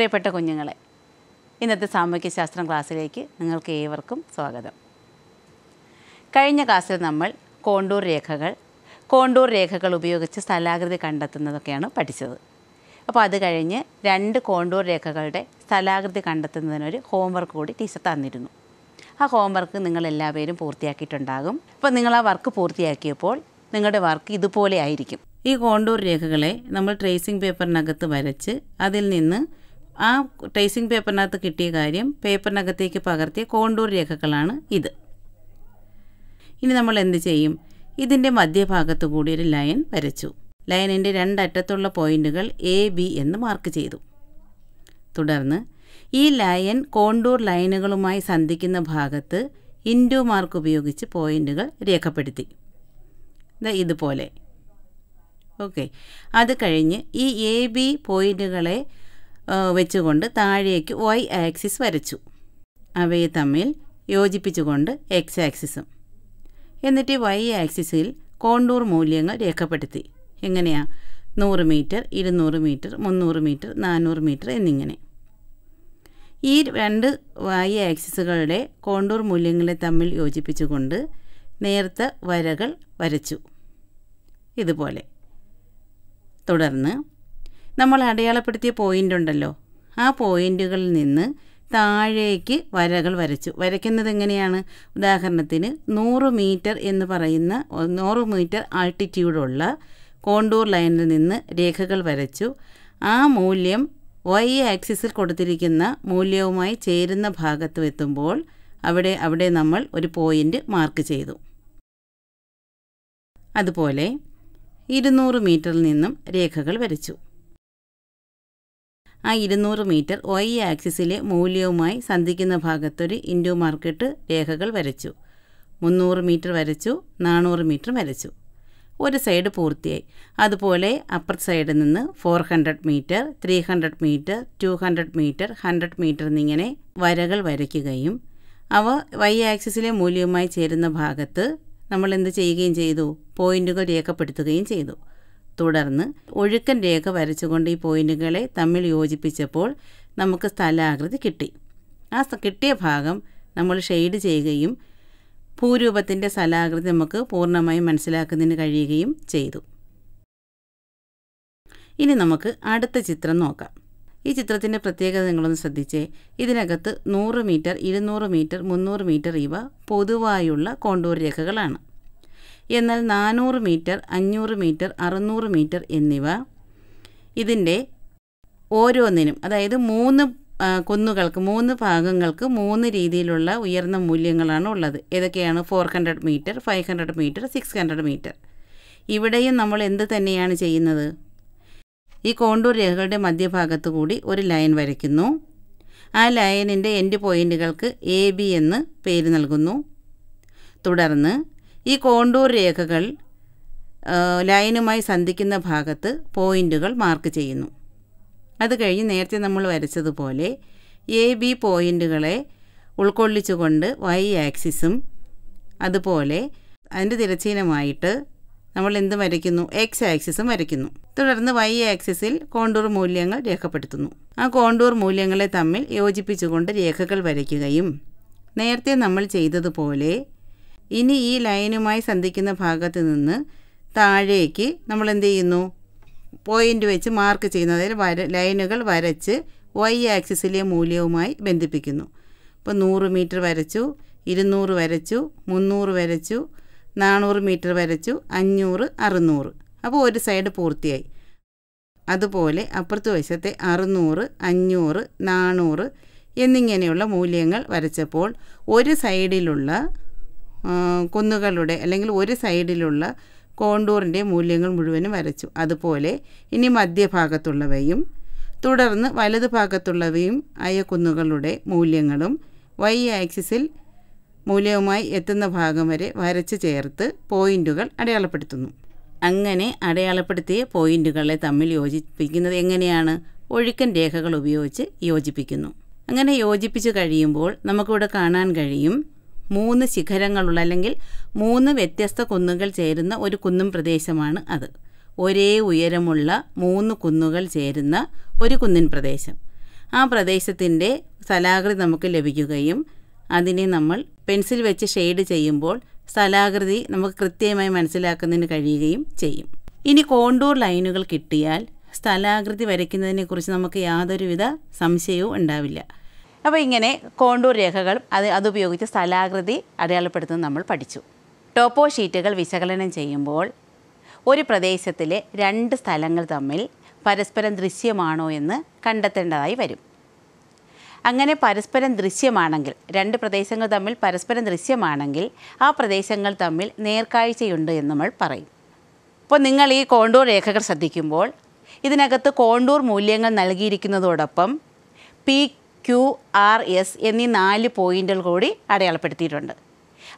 പ്രിയപ്പെട്ട കുഞ്ഞുങ്ങളെ ഇന്നത്തെ സാമൂഹ്യശാസ്ത്രം ക്ലാസ്സിലേക്ക് നിങ്ങൾക്ക് ഏവർക്കും സ്വാഗതം കഴിഞ്ഞ ക്ലാസ്സിൽ നമ്മൾ കോണ്ടൂർ രേഖകൾ കോണ്ടൂർ രേഖകൾ ഉപയോഗിച്ച് സ്ഥലാകൃതി കണ്ടെത്തുന്നതൊക്കെയാണ് പഠിച്ചത് അപ്പോൾ അത് കഴിഞ്ഞ് രണ്ട് കോണ്ടൂർ രേഖകളുടെ സ്ഥലാകൃതി കണ്ടെത്തുന്നതിനൊരു ഹോംവർക്ക് കൂടി ടീച്ചർ തന്നിരുന്നു ആ ഹോംവർക്ക് നിങ്ങൾ എല്ലാവരും പൂർത്തിയാക്കിയിട്ടുണ്ടാകും അപ്പോൾ നിങ്ങൾ ആ വർക്ക് പൂർത്തിയാക്കിയപ്പോൾ നിങ്ങളുടെ വർക്ക് ഇതുപോലെ ആയിരിക്കും ഈ കോണ്ടൂർ രേഖകളെ നമ്മൾ ട്രേസിംഗ് പേപ്പറിനകത്ത് വരച്ച് അതിൽ നിന്ന് ആ ട്രേസിംഗ് പേപ്പറിനകത്ത് കിട്ടിയ കാര്യം പേപ്പറിനകത്തേക്ക് പകർത്തിയ കോണ്ടൂർ രേഖകളാണ് ഇത് ഇനി നമ്മൾ എന്ത് ചെയ്യും ഇതിൻ്റെ മധ്യഭാഗത്തു കൂടി ഒരു ലൈൻ വരച്ചു ലൈനിൻ്റെ രണ്ടറ്റത്തുള്ള പോയിന്റുകൾ എ ബി എന്ന് മാർക്ക് ചെയ്തു തുടർന്ന് ഈ ലൈൻ കോണ്ടൂർ ലൈനുകളുമായി സന്ധിക്കുന്ന ഭാഗത്ത് ഇൻഡു മാർക്ക് ഉപയോഗിച്ച് പോയിന്റുകൾ രേഖപ്പെടുത്തി ഇതുപോലെ ഓക്കെ അത് കഴിഞ്ഞ് ഈ എ ബി പോയിന്റുകളെ വെച്ചുകൊണ്ട് താഴേക്ക് വൈ ആക്സിസ് വരച്ചു അവയെ തമ്മിൽ യോജിപ്പിച്ചുകൊണ്ട് എക്സ് ആക്സിസും എന്നിട്ട് വൈ ആക്സിസിൽ കോണ്ടൂർ മൂല്യങ്ങൾ രേഖപ്പെടുത്തി എങ്ങനെയാ നൂറ് മീറ്റർ ഇരുന്നൂറ് മീറ്റർ മുന്നൂറ് മീറ്റർ നാനൂറ് മീറ്റർ എന്നിങ്ങനെ ഈ രണ്ട് വൈ ആക്സിസുകളുടെ കോണ്ടൂർ മൂല്യങ്ങളെ തമ്മിൽ യോജിപ്പിച്ചുകൊണ്ട് നേർത്ത വരകൾ വരച്ചു ഇതുപോലെ തുടർന്ന് നമ്മൾ അടയാളപ്പെടുത്തിയ പോയിൻ്റ് ഉണ്ടല്ലോ ആ പോയിൻറ്റുകളിൽ നിന്ന് താഴേക്ക് വരകൾ വരച്ചു വരയ്ക്കുന്നത് എങ്ങനെയാണ് ഉദാഹരണത്തിന് നൂറ് മീറ്റർ എന്ന് പറയുന്ന നൂറ് മീറ്റർ ആൾട്ടിറ്റ്യൂഡുള്ള കോണ്ടൂർ ലൈനിൽ നിന്ന് രേഖകൾ വരച്ചു ആ മൂല്യം വൈ ആക്സിസിൽ കൊടുത്തിരിക്കുന്ന മൂല്യവുമായി ചേരുന്ന ഭാഗത്ത് എത്തുമ്പോൾ അവിടെ അവിടെ നമ്മൾ ഒരു പോയിൻ്റ് മാർക്ക് ചെയ്തു അതുപോലെ ഇരുന്നൂറ് മീറ്ററിൽ നിന്നും രേഖകൾ വരച്ചു ആ ഇരുന്നൂറ് മീറ്റർ വൈ ആക്സിസിലെ മൂല്യവുമായി സന്ധിക്കുന്ന ഭാഗത്തൊരു ഇൻഡോ മാർക്കറ്റ് രേഖകൾ വരച്ചു മുന്നൂറ് മീറ്റർ വരച്ചു നാനൂറ് മീറ്റർ വരച്ചു ഒരു സൈഡ് പൂർത്തിയായി അതുപോലെ അപ്പർ സൈഡിൽ നിന്ന് four hundred metre three hundred metre two hundred metre hundred metre എന്നിങ്ങനെ വരകൾ വരയ്ക്കുകയും അവ വൈ ആക്സിസിലെ മൂല്യവുമായി ചേരുന്ന ഭാഗത്ത് നമ്മൾ എന്ത് ചെയ്യുകയും ചെയ്തു പോയിൻറ്റുകൾ രേഖപ്പെടുത്തുകയും ചെയ്തു തുടർന്ന് ഒഴുക്കൻ രേഖ വരച്ചുകൊണ്ട് ഈ പോയിന്റുകളെ തമ്മിൽ യോജിപ്പിച്ചപ്പോൾ നമുക്ക് സ്ഥലാകൃതി കിട്ടി ആ കിട്ടിയ ഭാഗം നമ്മൾ ഷെയ്ഡ് ചെയ്യുകയും ഭൂരൂപത്തിൻ്റെ സ്ഥലാകൃതി നമുക്ക് പൂർണ്ണമായും മനസ്സിലാക്കുന്നതിന് കഴിയുകയും ചെയ്തു ഇനി നമുക്ക് അടുത്ത ചിത്രം നോക്കാം ഈ ചിത്രത്തിൻ്റെ പ്രത്യേകത നിങ്ങളൊന്ന് ശ്രദ്ധിച്ചേ ഇതിനകത്ത് നൂറ് മീറ്റർ ഇരുന്നൂറ് മീറ്റർ മുന്നൂറ് മീറ്റർ ഇവ പൊതുവായുള്ള കോണ്ടൂർ രേഖകളാണ് എന്നാൽ നാനൂറ് മീറ്റർ അഞ്ഞൂറ് മീറ്റർ അറുന്നൂറ് മീറ്റർ എന്നിവ ഇതിൻ്റെ ഓരോന്നിനും അതായത് മൂന്ന് കുന്നുകൾക്ക് മൂന്ന് ഭാഗങ്ങൾക്ക് മൂന്ന് രീതിയിലുള്ള ഉയർന്ന മൂല്യങ്ങളാണ് ഉള്ളത് ഏതൊക്കെയാണ് four hundred metre five hundred metre six hundred metre ഇവിടെയും നമ്മൾ എന്ത് തന്നെയാണ് ചെയ്യുന്നത് ഈ കോണ്ടൂർ രേഖകളുടെ മധ്യഭാഗത്ത് കൂടി ഒരു ലൈൻ വരയ്ക്കുന്നു ആ ലൈനിൻ്റെ എൻഡ് പോയിൻറ്റുകൾക്ക് എ ബി എന്ന് പേര് നൽകുന്നു തുടർന്ന് ഈ കോണ്ടൂർ രേഖകൾ ലൈനുമായി സന്ധിക്കുന്ന ഭാഗത്ത് പോയിൻ്റുകൾ മാർക്ക് ചെയ്യുന്നു അത് കഴിഞ്ഞ് നേരത്തെ നമ്മൾ വരച്ചതുപോലെ എ ബി പോയിൻ്റുകളെ ഉൾക്കൊള്ളിച്ചുകൊണ്ട് വൈ ആക്സിസും അതുപോലെ അതിൻ്റെ തിരച്ചീനമായിട്ട് നമ്മൾ എന്ത് വരയ്ക്കുന്നു എക്സ് ആക്സിസും വരയ്ക്കുന്നു തുടർന്ന് വൈ ആക്സിസിൽ കോണ്ടൂർ മൂല്യങ്ങൾ രേഖപ്പെടുത്തുന്നു ആ കോണ്ടൂർ മൂല്യങ്ങളെ തമ്മിൽ യോജിപ്പിച്ചുകൊണ്ട് രേഖകൾ വരയ്ക്കുകയും നേരത്തെ നമ്മൾ ചെയ്തതുപോലെ ഇനി ഈ ലൈനുമായി സന്ധിക്കുന്ന ഭാഗത്ത് നിന്ന് താഴേക്ക് നമ്മൾ എന്ത് ചെയ്യുന്നു പോയിൻ്റ് വെച്ച് മാർക്ക് ചെയ്യുന്നു അതായത് വര ലൈനുകൾ വരച്ച് വൈ ആക്സിസിലെ മൂല്യവുമായി ബന്ധിപ്പിക്കുന്നു അപ്പോൾ നൂറ് മീറ്റർ വരച്ചു ഇരുന്നൂറ് വരച്ചു മുന്നൂറ് വരച്ചു നാനൂറ് മീറ്റർ വരച്ചു അഞ്ഞൂറ് അറുന്നൂറ് അപ്പോൾ ഒരു സൈഡ് പൂർത്തിയായി അതുപോലെ അപ്പുറത്ത് വശത്തെ അറുന്നൂറ് അഞ്ഞൂറ് നാനൂറ് എന്നിങ്ങനെയുള്ള മൂല്യങ്ങൾ വരച്ചപ്പോൾ ഒരു സൈഡിലുള്ള കുന്നുകളുടെ അല്ലെങ്കിൽ ഒരു സൈഡിലുള്ള കോണ്ടൂറിൻ്റെ മൂല്യങ്ങൾ മുഴുവനും വരച്ചു അതുപോലെ ഇനി മധ്യഭാഗത്തുള്ളവയും തുടർന്ന് വലതു ഭാഗത്തുള്ളവയും ആയ കുന്നുകളുടെ മൂല്യങ്ങളും വൈ ആക്സിസിൽ മൂല്യവുമായി എത്തുന്ന ഭാഗം വരെ വരച്ചു ചേർത്ത് പോയിന്റുകൾ അടയാളപ്പെടുത്തുന്നു അങ്ങനെ അടയാളപ്പെടുത്തിയ പോയിന്റുകളെ തമ്മിൽ യോജിപ്പിക്കുന്നത് എങ്ങനെയാണ് ഒഴുക്കൻ രേഖകൾ ഉപയോഗിച്ച് യോജിപ്പിക്കുന്നു അങ്ങനെ യോജിപ്പിച്ച് കഴിയുമ്പോൾ നമുക്കിവിടെ കാണാൻ കഴിയും മൂന്ന് ശിഖരങ്ങളുള്ള അല്ലെങ്കിൽ മൂന്ന് വ്യത്യസ്ത കുന്നുകൾ ചേരുന്ന ഒരു കുന്നും പ്രദേശമാണ് അത് ഒരേ ഉയരമുള്ള മൂന്ന് കുന്നുകൾ ചേരുന്ന ഒരു കുന്നിൻ പ്രദേശം ആ പ്രദേശത്തിൻ്റെ സ്ഥലാകൃതി നമുക്ക് ലഭിക്കുകയും അതിനെ നമ്മൾ പെൻസിൽ വെച്ച് ഷെയ്ഡ് ചെയ്യുമ്പോൾ സ്ഥലാകൃതി നമുക്ക് കൃത്യമായി മനസ്സിലാക്കുന്നതിന് കഴിയുകയും ചെയ്യും ഇനി കോണ്ടൂർ ലൈനുകൾ കിട്ടിയാൽ സ്ഥലാകൃതി വരയ്ക്കുന്നതിനെക്കുറിച്ച് നമുക്ക് യാതൊരുവിധ സംശയവും ഉണ്ടാവില്ല അപ്പോൾ ഇങ്ങനെ കോണ്ടൂർ രേഖകൾ അത് അതുപയോഗിച്ച് സ്ഥലാകൃതി അടയാളപ്പെടുത്തുന്നത് നമ്മൾ പഠിച്ചു ടോപ്പോ ഷീറ്റുകൾ വിശകലനം ചെയ്യുമ്പോൾ ഒരു പ്രദേശത്തിലെ രണ്ട് സ്ഥലങ്ങൾ തമ്മിൽ പരസ്പരം ദൃശ്യമാണോ എന്ന് കണ്ടെത്തേണ്ടതായി വരും അങ്ങനെ പരസ്പരം ദൃശ്യമാണെങ്കിൽ രണ്ട് പ്രദേശങ്ങൾ തമ്മിൽ പരസ്പരം ദൃശ്യമാണെങ്കിൽ ആ പ്രദേശങ്ങൾ തമ്മിൽ നേർക്കാഴ്ചയുണ്ട് എന്ന് നമ്മൾ പറയും അപ്പോൾ നിങ്ങൾ ഈ കോണ്ടൂർ രേഖകൾ ശ്രദ്ധിക്കുമ്പോൾ ഇതിനകത്ത് കോണ്ടൂർ മൂല്യങ്ങൾ നൽകിയിരിക്കുന്നതോടൊപ്പം പി ക്യു ആർ എസ് എന്നീ നാല് പോയിൻറ്റുകൾ കൂടി അടയാളപ്പെടുത്തിയിട്ടുണ്ട്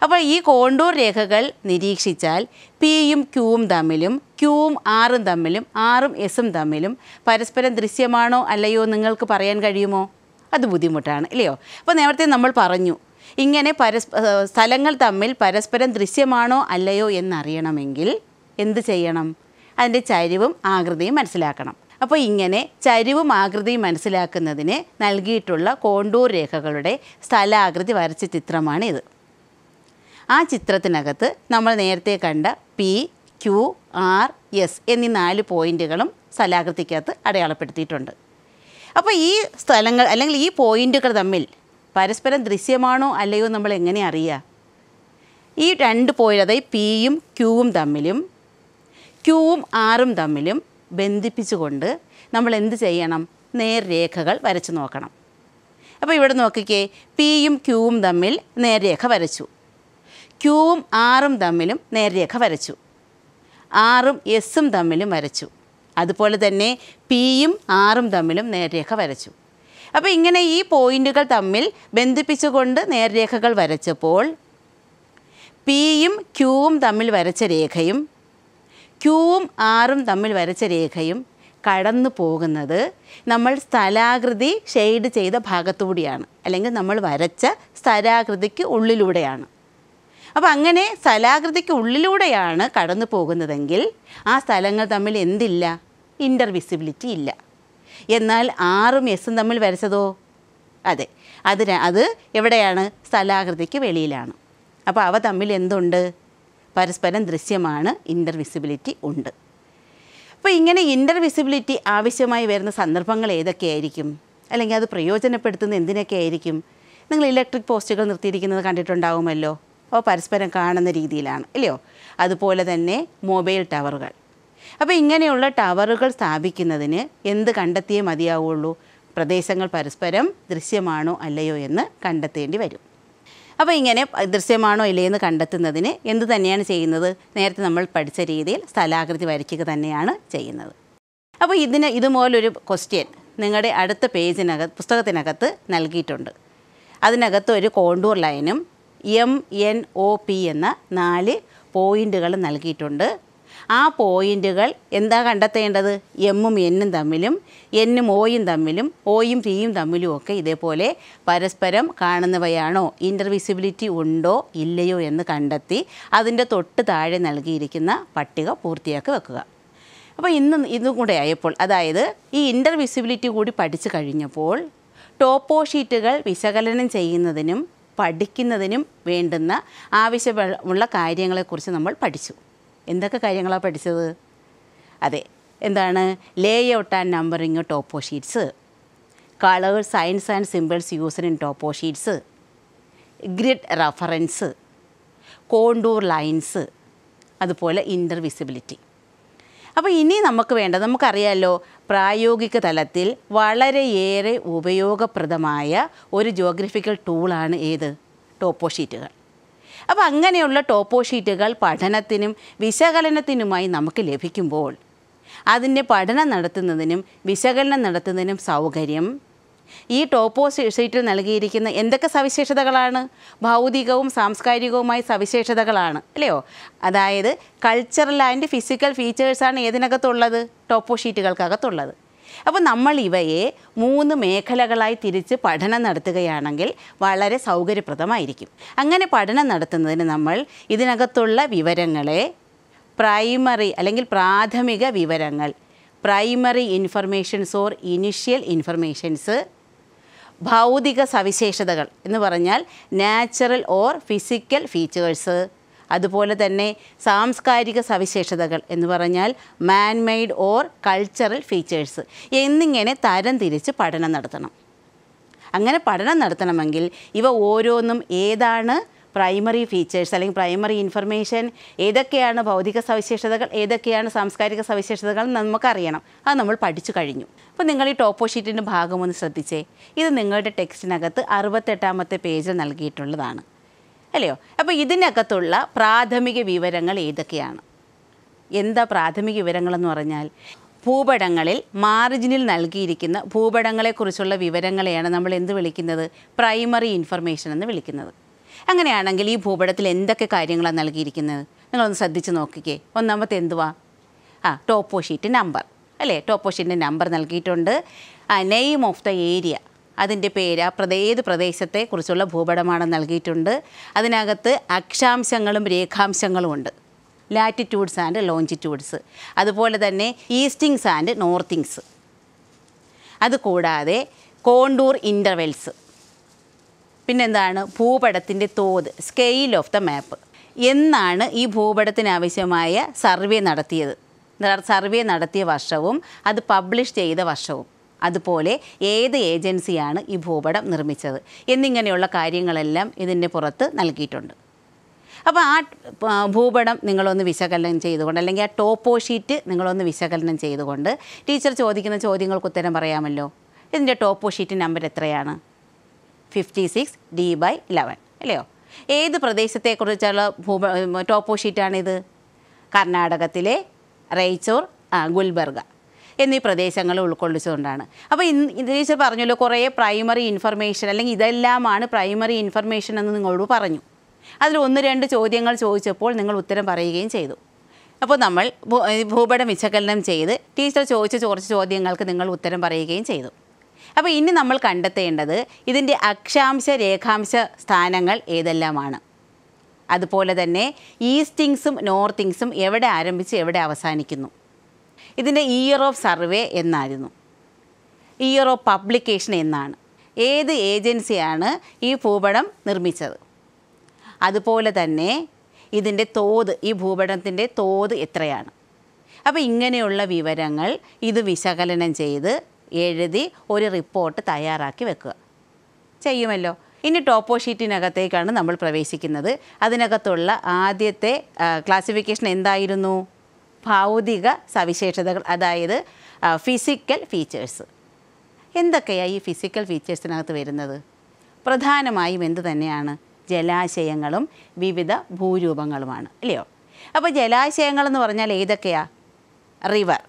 അപ്പോൾ ഈ കോണ്ടൂർ രേഖകൾ നിരീക്ഷിച്ചാൽ പിയും ക്യൂവും തമ്മിലും ക്യൂവും ആറും തമ്മിലും ആറും എസും തമ്മിലും പരസ്പരം ദൃശ്യമാണോ അല്ലയോ നിങ്ങൾക്ക് പറയാൻ കഴിയുമോ അത് ബുദ്ധിമുട്ടാണ് ഇല്ലയോ അപ്പോൾ നേരത്തെ നമ്മൾ പറഞ്ഞു ഇങ്ങനെ പരസ് സ്ഥലങ്ങൾ തമ്മിൽ പരസ്പരം ദൃശ്യമാണോ അല്ലയോ എന്നറിയണമെങ്കിൽ എന്ത് ചെയ്യണം അതിൻ്റെ ചരിവും ആകൃതിയും മനസ്സിലാക്കണം അപ്പോൾ ഇങ്ങനെ ചരിവും ആകൃതിയും മനസ്സിലാക്കുന്നതിന് നൽകിയിട്ടുള്ള കോണ്ടൂർ രേഖകളുടെ സ്ഥലാകൃതി വരച്ച ചിത്രമാണ് ഇത് ആ ചിത്രത്തിനകത്ത് നമ്മൾ നേരത്തെ കണ്ട പി ക്യു ആർ എസ് എന്നീ നാല് പോയിൻറ്റുകളും സ്ഥലാകൃതിക്കകത്ത് അടയാളപ്പെടുത്തിയിട്ടുണ്ട് അപ്പോൾ ഈ സ്ഥലങ്ങൾ അല്ലെങ്കിൽ ഈ പോയിൻറ്റുകൾ തമ്മിൽ പരസ്പരം ദൃശ്യമാണോ അല്ലയോ നമ്മൾ എങ്ങനെ അറിയുക ഈ രണ്ട് പോയിൻ്റ് അതായത് പിയും ക്യൂവും തമ്മിലും ക്യൂവും ആറും തമ്മിലും ബന്ധിപ്പിച്ചുകൊണ്ട് നമ്മൾ എന്ത് ചെയ്യണം നേർരേഖകൾ വരച്ചു നോക്കണം അപ്പോൾ ഇവിടെ നോക്കിക്കേ പിയും ക്യൂവും തമ്മിൽ നേർരേഖ വരച്ചു ക്യൂവും ആറും തമ്മിലും നേർരേഖ വരച്ചു ആറും എസ്സും തമ്മിലും വരച്ചു അതുപോലെ തന്നെ പിയും ആറും തമ്മിലും നേർരേഖ വരച്ചു അപ്പോൾ ഇങ്ങനെ ഈ പോയിന്റുകൾ തമ്മിൽ ബന്ധിപ്പിച്ചുകൊണ്ട് നേർരേഖകൾ വരച്ചപ്പോൾ പിയും ക്യൂവും തമ്മിൽ വരച്ച രേഖയും ക്യൂവും ആറും തമ്മിൽ വരച്ച രേഖയും കടന്നു പോകുന്നത് നമ്മൾ സ്ഥലാകൃതി ഷെയ്ഡ് ചെയ്ത ഭാഗത്തുകൂടിയാണ് അല്ലെങ്കിൽ നമ്മൾ വരച്ച സ്ഥലാകൃതിക്ക് ഉള്ളിലൂടെയാണ് അപ്പോൾ അങ്ങനെ സ്ഥലാകൃതിക്ക് ഉള്ളിലൂടെയാണ് കടന്നു പോകുന്നതെങ്കിൽ ആ സ്ഥലങ്ങൾ തമ്മിൽ എന്തില്ല ഇൻ്റർവിസിബിലിറ്റി ഇല്ല എന്നാൽ ആറും എസും തമ്മിൽ വരച്ചതോ അതെ അതിന് അത് എവിടെയാണ് സ്ഥലാകൃതിക്ക് വെളിയിലാണ് അപ്പോൾ അവ തമ്മിൽ എന്തുണ്ട് പരസ്പരം ദൃശ്യമാണ് ഇൻ്റർവിസിബിലിറ്റി ഉണ്ട് അപ്പോൾ ഇങ്ങനെ ഇൻ്റർവിസിബിലിറ്റി ആവശ്യമായി വരുന്ന സന്ദർഭങ്ങൾ ഏതൊക്കെയായിരിക്കും അല്ലെങ്കിൽ അത് പ്രയോജനപ്പെടുത്തുന്ന എന്തിനൊക്കെ ആയിരിക്കും നിങ്ങൾ ഇലക്ട്രിക് പോസ്റ്റുകൾ നിർത്തിയിരിക്കുന്നത് കണ്ടിട്ടുണ്ടാവുമല്ലോ അപ്പോൾ പരസ്പരം കാണുന്ന രീതിയിലാണ് ഇല്ലയോ അതുപോലെ തന്നെ മൊബൈൽ ടവറുകൾ അപ്പോൾ ഇങ്ങനെയുള്ള ടവറുകൾ സ്ഥാപിക്കുന്നതിന് എന്ത് കണ്ടെത്തിയേ മതിയാവുള്ളൂ പ്രദേശങ്ങൾ പരസ്പരം ദൃശ്യമാണോ അല്ലയോ എന്ന് കണ്ടെത്തേണ്ടി വരും അപ്പോൾ ഇങ്ങനെ ദൃശ്യമാണോ ഇല്ലേ എന്ന് കണ്ടെത്തുന്നതിന് എന്ത് തന്നെയാണ് ചെയ്യുന്നത് നേരത്തെ നമ്മൾ പഠിച്ച രീതിയിൽ സ്ഥലാകൃതി വരയ്ക്കുക തന്നെയാണ് ചെയ്യുന്നത് അപ്പോൾ ഇതിന് ഇതുപോലൊരു ക്വസ്റ്റ്യൻ നിങ്ങളുടെ അടുത്ത പേജിനകത്ത് പുസ്തകത്തിനകത്ത് നൽകിയിട്ടുണ്ട് അതിനകത്ത് ഒരു കോണ്ടൂർ ലൈനും എം എൻ ഒ പി എന്ന നാല് പോയിൻ്റുകൾ നൽകിയിട്ടുണ്ട് ആ പോയിൻറ്റുകൾ എന്താ കണ്ടെത്തേണ്ടത് എമ്മും എന്നും തമ്മിലും എന്നും ഓയും തമ്മിലും ഓയും പിയും തമ്മിലും ഒക്കെ ഇതേപോലെ പരസ്പരം കാണുന്നവയാണോ ഇൻ്റർവിസിബിലിറ്റി ഉണ്ടോ ഇല്ലയോ എന്ന് കണ്ടെത്തി അതിൻ്റെ തൊട്ട് താഴെ നൽകിയിരിക്കുന്ന പട്ടിക പൂർത്തിയാക്കി വെക്കുക അപ്പോൾ ഇന്ന് ഇതും കൂടെ ആയപ്പോൾ അതായത് ഈ ഇൻ്റർവിസിബിലിറ്റി കൂടി പഠിച്ചു കഴിഞ്ഞപ്പോൾ ടോപ്പോ ഷീറ്റുകൾ വിശകലനം ചെയ്യുന്നതിനും പഠിക്കുന്നതിനും വേണ്ടുന്ന ആവശ്യമുള്ള കാര്യങ്ങളെക്കുറിച്ച് നമ്മൾ പഠിച്ചു എന്തൊക്കെ കാര്യങ്ങളാണ് പഠിച്ചത് അതെ എന്താണ് layout and numbering toposheets colours signs and symbols used in toposheets grid reference contour lines അതുപോലെ ഇൻ്റർ വിസിബിലിറ്റി അപ്പോൾ ഇനി നമുക്ക് വേണ്ട നമുക്കറിയാമല്ലോ പ്രായോഗിക തലത്തിൽ വളരെയേറെ ഉപയോഗപ്രദമായ ഒരു ജോഗ്രഫിക്കൽ ടൂളാണ് ഏത് ടോപ്പോ ഷീറ്റുകൾ അപ്പോൾ അങ്ങനെയുള്ള ടോപ്പോ ഷീറ്റുകൾ പഠനത്തിനും വിശകലനത്തിനുമായി നമുക്ക് ലഭിക്കുമ്പോൾ അതിൻ്റെ പഠനം നടത്തുന്നതിനും വിശകലനം നടത്തുന്നതിനും സൗകര്യം ഈ ടോപ്പോ ഷീറ്റിൽ നൽകിയിരിക്കുന്ന എന്തൊക്കെ സവിശേഷതകളാണ് ഭൗതികവും സാംസ്കാരികവുമായ സവിശേഷതകളാണ് അല്ലയോ അതായത് കൾച്ചറൽ ആൻഡ് ഫിസിക്കൽ ഫീച്ചേഴ്സാണ് ഏതിനകത്തുള്ളത് ടോപ്പോ ഷീറ്റുകൾക്കകത്തുള്ളത് അപ്പോൾ നമ്മൾ ഇവയെ മൂന്ന് മേഖലകളായി തിരിച്ച് പഠനം നടത്തുകയാണെങ്കിൽ വളരെ സൗകര്യപ്രദമായിരിക്കും അങ്ങനെ പഠനം നടത്തുന്നതിന് നമ്മൾ ഇതിനകത്തുള്ള വിവരങ്ങളെ പ്രൈമറി അല്ലെങ്കിൽ പ്രാഥമിക വിവരങ്ങൾ primary informations or initial informations ഭൗതിക സവിശേഷതകൾ എന്ന് പറഞ്ഞാൽ നാച്ചുറൽ ഓർ ഫിസിക്കൽ ഫീച്ചേഴ്സ് അതുപോലെ തന്നെ സാംസ്കാരിക സവിശേഷതകൾ എന്ന് പറഞ്ഞാൽ മാൻമെയ്ഡ് ഓർ കൾച്ചറൽ ഫീച്ചേഴ്സ് എന്നിങ്ങനെ തരംതിരിച്ച് പഠനം നടത്തണം അങ്ങനെ പഠനം നടത്തണമെങ്കിൽ ഇവ ഓരോന്നും ഏതാണ് പ്രൈമറി ഫീച്ചേഴ്സ് അല്ലെങ്കിൽ പ്രൈമറി ഇൻഫർമേഷൻ ഏതൊക്കെയാണ് ഭൗതിക സവിശേഷതകൾ ഏതൊക്കെയാണ് സാംസ്കാരിക സവിശേഷതകൾ നമുക്കറിയണം അത് നമ്മൾ പഠിച്ചു കഴിഞ്ഞു അപ്പോൾ നിങ്ങൾ ഈ ടോപ്പോ ഷീറ്റിൻ്റെ ഭാഗമൊന്ന് ശ്രദ്ധിച്ചേ ഇത് നിങ്ങളുടെ ടെക്സ്റ്റിനകത്ത് അറുപത്തെട്ടാമത്തെ പേജിൽ നൽകിയിട്ടുള്ളതാണ് അല്ലയോ അപ്പോൾ ഇതിനകത്തുള്ള പ്രാഥമിക വിവരങ്ങൾ ഏതൊക്കെയാണ് എന്താ പ്രാഥമിക വിവരങ്ങളെന്ന് പറഞ്ഞാൽ ഭൂപടങ്ങളിൽ മാർജിനിൽ നൽകിയിരിക്കുന്ന ഭൂപടങ്ങളെക്കുറിച്ചുള്ള വിവരങ്ങളെയാണ് നമ്മൾ എന്ത് വിളിക്കുന്നത് പ്രൈമറി ഇൻഫർമേഷൻ എന്ന് വിളിക്കുന്നത് അങ്ങനെയാണെങ്കിൽ ഈ ഭൂപടത്തിൽ എന്തൊക്കെ കാര്യങ്ങളാണ് നൽകിയിരിക്കുന്നത് നിങ്ങളൊന്ന് ശ്രദ്ധിച്ച് നോക്കിക്കേ ഒന്നാമത്തെ എന്തുവാ ആ ടോപ്പോ ഷീറ്റ് നമ്പർ അല്ലേ ടോപ്പോ ഷീറ്റിൻ്റെ നമ്പർ നൽകിയിട്ടുണ്ട് നെയിം ഓഫ് ദ ഏരിയ അതിൻ്റെ പേര് ആ പ്രദേ ഏത് പ്രദേശത്തെക്കുറിച്ചുള്ള ഭൂപടമാണ് നൽകിയിട്ടുണ്ട് അതിനകത്ത് അക്ഷാംശങ്ങളും രേഖാംശങ്ങളും ഉണ്ട് ലാറ്റിറ്റ്യൂഡ്സ് ആൻഡ് ലോഞ്ചിറ്റ്യൂഡ്സ് അതുപോലെ തന്നെ ഈസ്റ്റിങ്സ് ആൻഡ് നോർത്തിങ്സ് അതുകൂടാതെ കോണ്ടൂർ ഇൻ്റർവെൽസ് പിന്നെന്താണ് ഭൂപടത്തിൻ്റെ തോത് സ്കെയിൽ ഓഫ് ദ മാപ്പ് എന്നാണ് ഈ ഭൂപടത്തിനാവശ്യമായ സർവേ നടത്തിയത് സർവേ നടത്തിയ വർഷവും അത് പബ്ലിഷ് ചെയ്ത വർഷവും അതുപോലെ ഏത് ഏജൻസിയാണ് ഈ ഭൂപടം നിർമ്മിച്ചത് എന്നിങ്ങനെയുള്ള കാര്യങ്ങളെല്ലാം ഇതിൻ്റെ പുറത്ത് നൽകിയിട്ടുണ്ട് അപ്പോൾ ആ ഭൂപടം നിങ്ങളൊന്ന് വിശകലനം ചെയ്തുകൊണ്ട് അല്ലെങ്കിൽ ആ ടോപ്പോ ഷീറ്റ് നിങ്ങളൊന്ന് വിശകലനം ചെയ്തുകൊണ്ട് ടീച്ചർ ചോദിക്കുന്ന ചോദ്യങ്ങൾക്ക് ഉത്തരം പറയാമല്ലോ ഇതിൻ്റെ ടോപ്പോ ഷീറ്റ് നമ്പർ എത്രയാണ് fifty six D by eleven അല്ലയോ ഏത് പ്രദേശത്തെക്കുറിച്ചുള്ള ഭൂപ ടോപ്പോ ഷീറ്റാണിത് കർണാടകത്തിലെ റൈച്ചൂർ ഗുൽബർഗ എന്നീ പ്രദേശങ്ങൾ ഉൾക്കൊള്ളിച്ചുകൊണ്ടാണ് അപ്പോൾ ഇന്ന് ടീച്ചർ പറഞ്ഞല്ലോ കുറേ പ്രൈമറി ഇൻഫർമേഷൻ അല്ലെങ്കിൽ ഇതെല്ലാമാണ് പ്രൈമറി ഇൻഫർമേഷൻ എന്ന് നിങ്ങളോട് പറഞ്ഞു അതിൽ ഒന്ന് രണ്ട് ചോദ്യങ്ങൾ ചോദിച്ചപ്പോൾ നിങ്ങൾ ഉത്തരം പറയുകയും ചെയ്തു അപ്പോൾ നമ്മൾ ഭൂപടം വിശകലനം ചെയ്ത് ടീച്ചർ ചോദിച്ച കുറച്ച് ചോദ്യങ്ങൾക്ക് നിങ്ങൾ ഉത്തരം പറയുകയും ചെയ്തു അപ്പോൾ ഇനി നമ്മൾ കണ്ടെത്തേണ്ടത് ഇതിൻ്റെ അക്ഷാംശ രേഖാംശ സ്ഥാനങ്ങൾ ഏതെല്ലാമാണ് അതുപോലെ തന്നെ ഈസ്റ്റിങ്സും നോർത്തിങ്സും എവിടെ ആരംഭിച്ച് എവിടെ അവസാനിക്കുന്നു ഇതിൻ്റെ ഇയർ ഓഫ് സർവേ എന്നായിരുന്നു ഇയർ ഓഫ് പബ്ലിക്കേഷൻ എന്നാണ് ഏത് ഏജൻസിയാണ് ഈ ഭൂപടം നിർമ്മിച്ചത് അതുപോലെ തന്നെ ഇതിൻ്റെ തോത് ഈ ഭൂപടത്തിൻ്റെ തോത് എത്രയാണ് അപ്പോൾ ഇങ്ങനെയുള്ള വിവരങ്ങൾ ഇത് വിശകലനം ചെയ്ത് എഴുതി ഒരു റിപ്പോർട്ട് തയ്യാറാക്കി വെക്കുക ചെയ്യുമല്ലോ ഇനി ടോപ്പോ ഷീറ്റിനകത്തേക്കാണ് നമ്മൾ പ്രവേശിക്കുന്നത് അതിനകത്തുള്ള ആദ്യത്തെ ക്ലാസിഫിക്കേഷൻ എന്തായിരുന്നു ഭൗതിക സവിശേഷതകൾ അതായത് ഫിസിക്കൽ ഫീച്ചേഴ്സ് എന്തൊക്കെയാണ് ഈ ഫിസിക്കൽ ഫീച്ചേഴ്സിനകത്ത് വരുന്നത് പ്രധാനമായും എന്ത് തന്നെയാണ് ജലാശയങ്ങളും വിവിധ ഭൂരൂപങ്ങളുമാണ് അല്ലയോ അപ്പോൾ ജലാശയങ്ങളെന്ന് പറഞ്ഞാൽ ഏതൊക്കെയാണ് റിവർ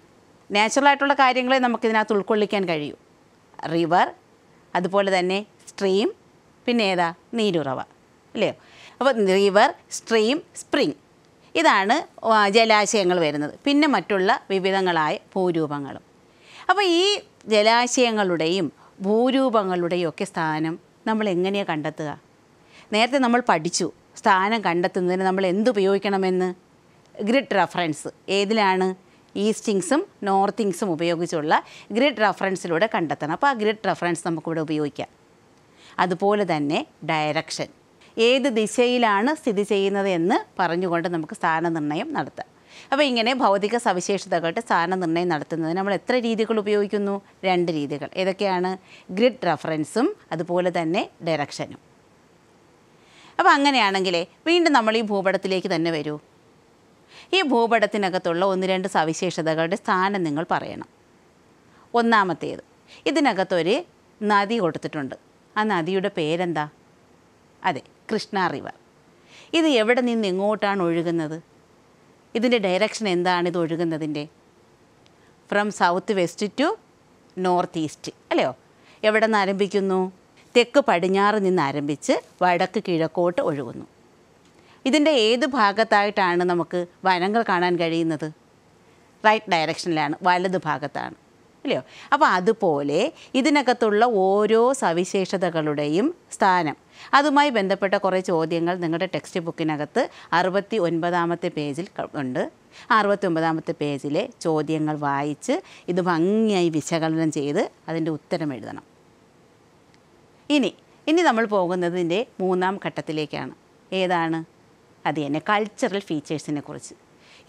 നാച്ചുറലായിട്ടുള്ള കാര്യങ്ങളെ നമുക്കിതിനകത്ത് ഉൾക്കൊള്ളിക്കാൻ കഴിയൂ റിവർ അതുപോലെ തന്നെ സ്ട്രീം പിന്നെ ഏതാ നീരുറവ അല്ലയോ അപ്പോൾ റിവർ സ്ട്രീം സ്പ്രിങ് ഇതാണ് ജലാശയങ്ങൾ വരുന്നത് പിന്നെ മറ്റുള്ള വിവിധങ്ങളായ ഭൂരൂപങ്ങളും അപ്പോൾ ഈ ജലാശയങ്ങളുടെയും ഭൂരൂപങ്ങളുടെയും ഒക്കെ സ്ഥാനം നമ്മൾ എങ്ങനെയാണ് കണ്ടെത്തുക നേരത്തെ നമ്മൾ പഠിച്ചു സ്ഥാനം കണ്ടെത്തുന്നതിന് നമ്മൾ എന്തുപയോഗിക്കണമെന്ന് ഗ്രിഡ് റഫറൻസ് ഏതിലാണ് ഈസ്റ്റിങ്സും നോർത്തിങ്സും ഉപയോഗിച്ചുള്ള ഗ്രിഡ് റഫറൻസിലൂടെ കണ്ടെത്തണം അപ്പോൾ ആ ഗ്രിഡ് റഫറൻസ് നമുക്കിവിടെ ഉപയോഗിക്കാം അതുപോലെ തന്നെ ഡയറക്ഷൻ ഏത് ദിശയിലാണ് സ്ഥിതി ചെയ്യുന്നത് എന്ന് പറഞ്ഞുകൊണ്ട് നമുക്ക് സ്ഥാനനിർണ്ണയം നടത്താം അപ്പോൾ ഇങ്ങനെ ഭൗതിക സവിശേഷതകളുടെ സ്ഥാനനിർണ്ണയം നടത്തുന്നതിന് നമ്മൾ എത്ര രീതികൾ ഉപയോഗിക്കുന്നു രണ്ട് രീതികൾ ഏതൊക്കെയാണ് ഗ്രിഡ് റഫറൻസും അതുപോലെ തന്നെ ഡയറക്ഷനും അപ്പോൾ അങ്ങനെയാണെങ്കിൽ വീണ്ടും നമ്മൾ ഈ ഭൂപടത്തിലേക്ക് തന്നെ വരൂ ഈ ഭൂപടത്തിനകത്തുള്ള ഒന്ന് രണ്ട് സവിശേഷതകളുടെ സ്ഥാനം നിങ്ങൾ പറയണം ഒന്നാമത്തേത് ഇതിനകത്തൊരു നദി കൊടുത്തിട്ടുണ്ട് ആ നദിയുടെ പേരെന്താ അതെ കൃഷ്ണ റിവർ ഇത് എവിടെ നിന്ന് എങ്ങോട്ടാണ് ഒഴുകുന്നത് ഇതിൻ്റെ ഡയറക്ഷൻ എന്താണ് ഇത് ഒഴുകുന്നതിൻ്റെ from south west to north east അല്ലയോ എവിടെ നിന്ന് ആരംഭിക്കുന്നു തെക്ക് പടിഞ്ഞാറ് നിന്ന് ആരംഭിച്ച് വടക്ക് കിഴക്കോട്ട് ഒഴുകുന്നു ഇതിൻ്റെ ഏത് ഭാഗത്തായിട്ടാണ് നമുക്ക് വനങ്ങൾ കാണാൻ കഴിയുന്നത് റൈറ്റ് ഡയറക്ഷനിലാണ് വലത് ഭാഗത്താണ് അല്ലയോ അപ്പോൾ അതുപോലെ ഇതിനകത്തുള്ള ഓരോ സവിശേഷതകളുടെയും സ്ഥാനം അതുമായി ബന്ധപ്പെട്ട കുറേ ചോദ്യങ്ങൾ നിങ്ങളുടെ ടെക്സ്റ്റ് ബുക്കിനകത്ത് അറുപത്തി ഒൻപതാമത്തെ പേജിൽ ഉണ്ട് അറുപത്തി ഒമ്പതാമത്തെ പേജിലെ ചോദ്യങ്ങൾ വായിച്ച് ഇത് ഭംഗിയായി വിശകലനം ചെയ്ത് അതിൻ്റെ ഉത്തരം എഴുതണം ഇനി ഇനി നമ്മൾ പോകുന്നതിൻ്റെ മൂന്നാം ഘട്ടത്തിലേക്കാണ് ഏതാണ് അത് തന്നെ കൾച്ചറൽ ഫീച്ചേഴ്സിനെ കുറിച്ച്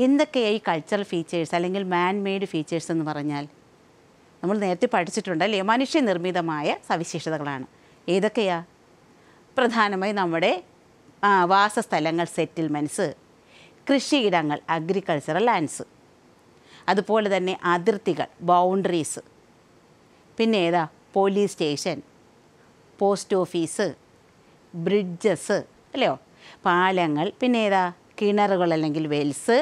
എന്തൊക്കെയായി കൾച്ചറൽ ഫീച്ചേഴ്സ് അല്ലെങ്കിൽ മാൻ മെയ്ഡ് ഫീച്ചേഴ്സ് എന്ന് പറഞ്ഞാൽ നമ്മൾ നേരത്തെ പഠിച്ചിട്ടുണ്ട് അല്ലേ മനുഷ്യനിർമ്മിതമായ സവിശേഷതകളാണ് ഏതൊക്കെയാണ് പ്രധാനമായി നമ്മുടെ വാസസ്ഥലങ്ങൾ സെറ്റിൽമെൻറ്റ്സ് കൃഷിയിടങ്ങൾ അഗ്രികൾച്ചറൽ ലാൻഡ്സ് അതുപോലെ തന്നെ അതിർത്തികൾ ബൗണ്ടറീസ് പിന്നെ ഏതാ police station post office bridges അല്ലയോ പാലങ്ങൾ പിന്നെ ഏതാ കിണറുകൾ അല്ലെങ്കിൽ വെൽസ്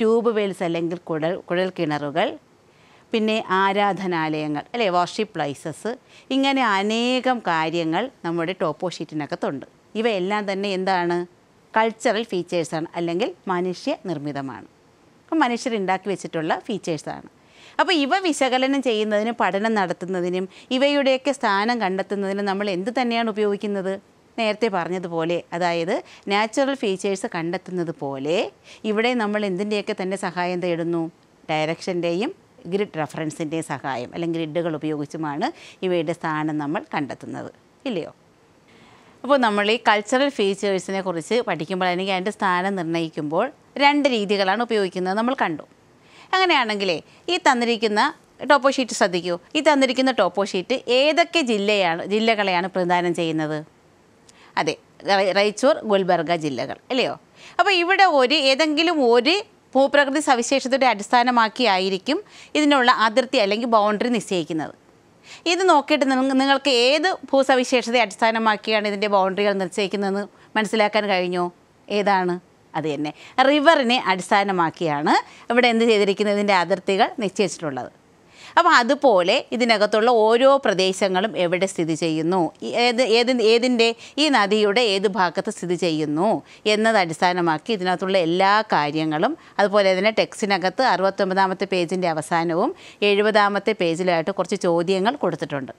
ട്യൂബ് വെൽസ് അല്ലെങ്കിൽ കുഴൽ കുഴൽ കിണറുകൾ പിന്നെ ആരാധനാലയങ്ങൾ അല്ലേ വർഷിപ്പ് പ്ലേസസ് ഇങ്ങനെ അനേകം കാര്യങ്ങൾ നമ്മുടെ ടോപ്പോ ഷീറ്റിനകത്തുണ്ട് ഇവയെല്ലാം തന്നെ എന്താണ് കൾച്ചറൽ ഫീച്ചേഴ്സാണ് അല്ലെങ്കിൽ മനുഷ്യ നിർമ്മിതമാണ് അപ്പം മനുഷ്യരുണ്ടാക്കി വെച്ചിട്ടുള്ള ഫീച്ചേഴ്സാണ് അപ്പോൾ ഇവ വിശകലനം ചെയ്യുന്നതിനും പഠനം നടത്തുന്നതിനും ഇവയുടെയൊക്കെ സ്ഥാനം കണ്ടെത്തുന്നതിനും നമ്മൾ എന്ത് തന്നെയാണ് ഉപയോഗിക്കുന്നത് നേരത്തെ പറഞ്ഞതുപോലെ അതായത് നാച്ചുറൽ ഫീച്ചേഴ്സ് കണ്ടെത്തുന്നത് പോലെ ഇവിടെ നമ്മൾ എന്തിൻ്റെയൊക്കെ തന്നെ സഹായം തേടുന്നു ഡയറക്ഷൻ്റെയും ഗ്രിഡ് റെഫറൻസിൻ്റെ സഹായം അല്ലെങ്കിൽ ഗ്രിഡുകൾ ഉപയോഗിച്ചുമാണ് ഇവയുടെ സ്ഥാനം നമ്മൾ കണ്ടെത്തുന്നത് ഇല്ലയോ അപ്പോൾ നമ്മൾ ഈ കൾച്ചറൽ ഫീച്ചേഴ്സിനെ കുറിച്ച് പഠിക്കുമ്പോൾ അല്ലെങ്കിൽ അതിൻ്റെ സ്ഥാനം നിർണ്ണയിക്കുമ്പോൾ രണ്ട് രീതികളാണ് ഉപയോഗിക്കുന്നത് നമ്മൾ കണ്ടു അങ്ങനെയാണെങ്കിലേ ഈ തന്നിരിക്കുന്ന ടോപ്പോ ഷീറ്റ് ശ്രദ്ധിക്കൂ ഈ തന്നിരിക്കുന്ന ടോപ്പോ ഷീറ്റ് ഏതൊക്കെ ജില്ലയാണ് ജില്ലകളെയാണ് പ്രതിദാനം ചെയ്യുന്നത് അതെ റൈച്ചൂർ ഗുൽബർഗ ജില്ലകൾ അല്ലയോ അപ്പോൾ ഇവിടെ ഒരു ഏതെങ്കിലും ഒരു ഭൂപ്രകൃതി സവിശേഷതയുടെ അടിസ്ഥാനമാക്കിയായിരിക്കും ഇതിനുള്ള അതിർത്തി അല്ലെങ്കിൽ ബൗണ്ടറി നിശ്ചയിക്കുന്നത് ഇത് നോക്കിയിട്ട് നിങ്ങൾക്ക് ഏത് ഭൂസവിശേഷതയെ അടിസ്ഥാനമാക്കിയാണ് ഇതിൻ്റെ ബൗണ്ടറികൾ നിശ്ചയിക്കുന്നതെന്ന് മനസ്സിലാക്കാൻ കഴിഞ്ഞോ ഏതാണ് അത് തന്നെ റിവറിനെ അടിസ്ഥാനമാക്കിയാണ് ഇവിടെ എന്ത് ഇതിൻ്റെ അതിർത്തികൾ നിശ്ചയിച്ചിട്ടുള്ളത് അപ്പോൾ അതുപോലെ ഇതിനകത്തുള്ള ഓരോ പ്രദേശങ്ങളും എവിടെ സ്ഥിതി ചെയ്യുന്നു ഏത് ഏതിൻ്റെ ഈ നദിയുടെ ഏത് ഭാഗത്ത് സ്ഥിതി ചെയ്യുന്നു എന്നത് അടിസ്ഥാനമാക്കി ഇതിനകത്തുള്ള എല്ലാ കാര്യങ്ങളും അതുപോലെ തന്നെ ടെക്സ്റ്റിനകത്ത് അറുപത്തൊമ്പതാമത്തെ പേജിൻ്റെ അവസാനവും എഴുപതാമത്തെ പേജിലായിട്ട് കുറച്ച് ചോദ്യങ്ങൾ കൊടുത്തിട്ടുണ്ട്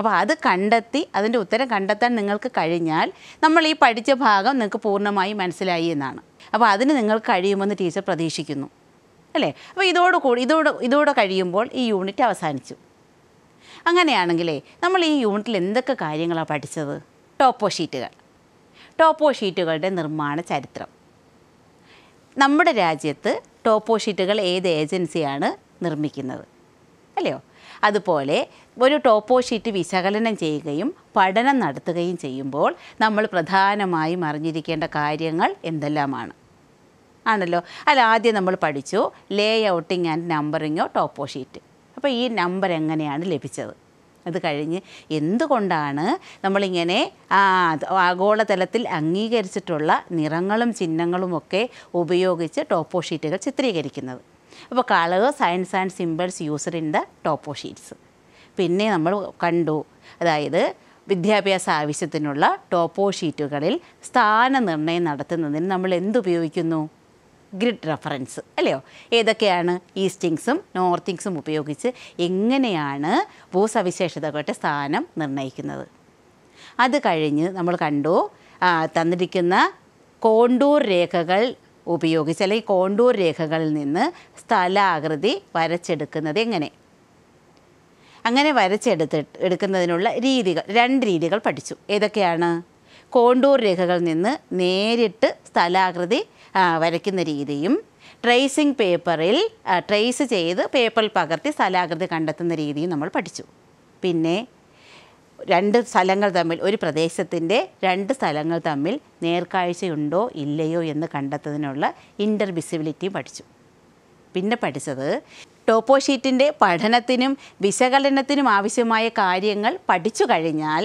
അപ്പോൾ അത് കണ്ടെത്തി അതിൻ്റെ ഉത്തരം കണ്ടെത്താൻ നിങ്ങൾക്ക് കഴിഞ്ഞാൽ നമ്മൾ ഈ പഠിച്ച ഭാഗം നിങ്ങൾക്ക് പൂർണ്ണമായി മനസ്സിലായി എന്നാണ് അപ്പോൾ അതിന് നിങ്ങൾ കഴിയുമെന്ന് ടീച്ചർ പ്രതീക്ഷിക്കുന്നു അല്ലേ അപ്പോൾ ഇതോട് കൂടി ഇതോട് ഇതോടെ കഴിയുമ്പോൾ ഈ യൂണിറ്റ് അവസാനിച്ചു അങ്ങനെയാണെങ്കിലേ നമ്മൾ ഈ യൂണിറ്റിൽ എന്തൊക്കെ കാര്യങ്ങളാണ് പഠിച്ചത് ടോപ്പോ ഷീറ്റുകൾ ടോപ്പോ ഷീറ്റുകളുടെ നിർമ്മാണ ചരിത്രം നമ്മുടെ രാജ്യത്ത് ടോപ്പോ ഷീറ്റുകൾ ഏത് ഏജൻസിയാണ് നിർമ്മിക്കുന്നത് അല്ലയോ അതുപോലെ ഒരു ടോപ്പോ ഷീറ്റ് വിശകലനം ചെയ്യുകയും പഠനം നടത്തുകയും ചെയ്യുമ്പോൾ നമ്മൾ പ്രധാനമായും അറിഞ്ഞിരിക്കേണ്ട കാര്യങ്ങൾ എന്തെല്ലാമാണ് ആണല്ലോ അല്ല ആദ്യം നമ്മൾ പഠിച്ചു ലേ ഔട്ടിങ് ആൻഡ് നമ്പറിങ്ങോ ടോപ്പോ ഷീറ്റ് അപ്പോൾ ഈ നമ്പർ എങ്ങനെയാണ് ലഭിച്ചത് അത് കഴിഞ്ഞ് എന്തുകൊണ്ടാണ് നമ്മളിങ്ങനെ ആഗോളതലത്തിൽ അംഗീകരിച്ചിട്ടുള്ള നിറങ്ങളും ചിഹ്നങ്ങളും ഒക്കെ ഉപയോഗിച്ച് ടോപ്പോ ഷീറ്റുകൾ ചിത്രീകരിക്കുന്നത് അപ്പോൾ colours signs and symbols used in the toposheets പിന്നെ നമ്മൾ കണ്ടു അതായത് വിദ്യാഭ്യാസ ആവശ്യത്തിനുള്ള ടോപ്പോ ഷീറ്റുകളിൽ സ്ഥാന നിർണ്ണയം നടത്തുന്നതിന് നമ്മൾ എന്തുപയോഗിക്കുന്നു ഗ്രിഡ് റെഫറൻസ് അല്ലയോ ഏതൊക്കെയാണ് ഈസ്റ്റിങ്സും നോർത്തിങ്സും ഉപയോഗിച്ച് എങ്ങനെയാണ് ഭൂസവിശേഷതകളുടെ സ്ഥാനം നിർണ്ണയിക്കുന്നത് അത് കഴിഞ്ഞ് നമ്മൾ കണ്ടു തന്നിരിക്കുന്ന കോണ്ടൂർ രേഖകൾ ഉപയോഗിച്ച് അല്ലെങ്കിൽ കോണ്ടൂർ രേഖകളിൽ നിന്ന് സ്ഥലാകൃതി വരച്ചെടുക്കുന്നത് എങ്ങനെ അങ്ങനെ വരച്ചെടുത്ത് എടുക്കുന്നതിനുള്ള രീതികൾ രണ്ട് രീതികൾ പഠിച്ചു ഏതൊക്കെയാണ് കോണ്ടൂർ രേഖകളിൽ നിന്ന് നേരിട്ട് സ്ഥലാകൃതി വരയ്ക്കുന്ന രീതിയും ട്രേസിംഗ് പേപ്പറിൽ ട്രേസ് ചെയ്ത് പേപ്പറിൽ പകർത്തി സ്ഥലാകൃതി കണ്ടെത്തുന്ന രീതിയും നമ്മൾ പഠിച്ചു പിന്നെ രണ്ട് സ്ഥലങ്ങൾ തമ്മിൽ ഒരു പ്രദേശത്തിൻ്റെ രണ്ട് സ്ഥലങ്ങൾ തമ്മിൽ നേർക്കാഴ്ചയുണ്ടോ ഇല്ലയോ എന്ന് കണ്ടെത്തുന്നതിനുള്ള ഇൻ്റർവിസിബിലിറ്റിയും പഠിച്ചു പിന്നെ പഠിച്ചത് ടോപ്പോ ഷീറ്റിൻ്റെ പഠനത്തിനും വിശകലനത്തിനും ആവശ്യമായ കാര്യങ്ങൾ പഠിച്ചു കഴിഞ്ഞാൽ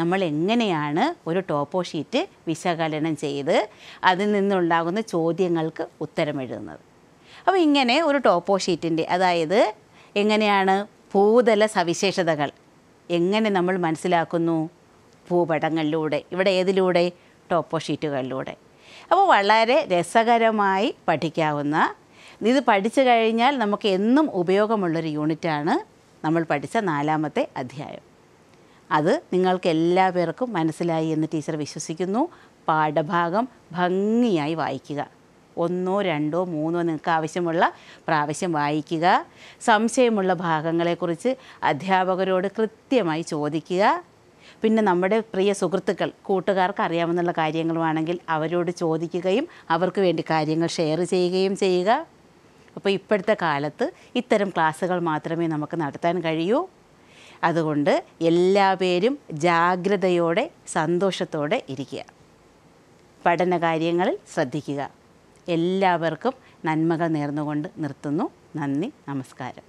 നമ്മൾ എങ്ങനെയാണ് ഒരു ടോപ്പോ ഷീറ്റ് വിശകലനം ചെയ്ത് അതിൽ നിന്നുണ്ടാകുന്ന ചോദ്യങ്ങൾക്ക് ഉത്തരമെഴുതുന്നത് അപ്പോൾ ഇങ്ങനെ ഒരു ടോപ്പോ ഷീറ്റിൻ്റെ അതായത് എങ്ങനെയാണ് ഭൂതല സവിശേഷതകൾ എങ്ങനെ നമ്മൾ മനസ്സിലാക്കുന്നു ഭൂപടങ്ങളിലൂടെ ഇവിടെ ഏതിലൂടെ ടോപ്പോ ഷീറ്റുകളിലൂടെ അപ്പോൾ വളരെ രസകരമായി പഠിക്കാവുന്ന ഇത് പഠിച്ചു കഴിഞ്ഞാൽ നമുക്ക് എന്നും ഉപയോഗമുള്ളൊരു യൂണിറ്റാണ് നമ്മൾ പഠിച്ച നാലാമത്തെ അധ്യായം അത് നിങ്ങൾക്ക് എല്ലാ പേർക്കും മനസ്സിലായി എന്ന് ടീച്ചർ വിശ്വസിക്കുന്നു പാഠഭാഗം ഭംഗിയായി വായിക്കുക ഒന്നോ രണ്ടോ മൂന്നോ നിങ്ങൾക്ക് ആവശ്യമുള്ള പ്രാവശ്യം വായിക്കുക സംശയമുള്ള ഭാഗങ്ങളെക്കുറിച്ച് അധ്യാപകരോട് കൃത്യമായി ചോദിക്കുക പിന്നെ നമ്മുടെ പ്രിയ സുഹൃത്തുക്കൾ കൂട്ടുകാർക്ക് അറിയാമെന്നുള്ള കാര്യങ്ങളുമാണെങ്കിൽ അവരോട് ചോദിക്കുകയും അവർക്ക് വേണ്ടി കാര്യങ്ങൾ ഷെയർ ചെയ്യുകയും ചെയ്യുക അപ്പോൾ ഇപ്പോഴത്തെ കാലത്ത് ഇത്തരം ക്ലാസ്സുകൾ മാത്രമേ നമുക്ക് നടത്താൻ കഴിയൂ അതുകൊണ്ട് എല്ലാ പേരും ജാഗ്രതയോടെ സന്തോഷത്തോടെ ഇരിക്കുക പഠനകാര്യങ്ങളിൽ ശ്രദ്ധിക്കുക എല്ലാവർക്കും നന്മകൾ നേർന്നുകൊണ്ട് നിർത്തുന്നു നന്ദി നമസ്കാരം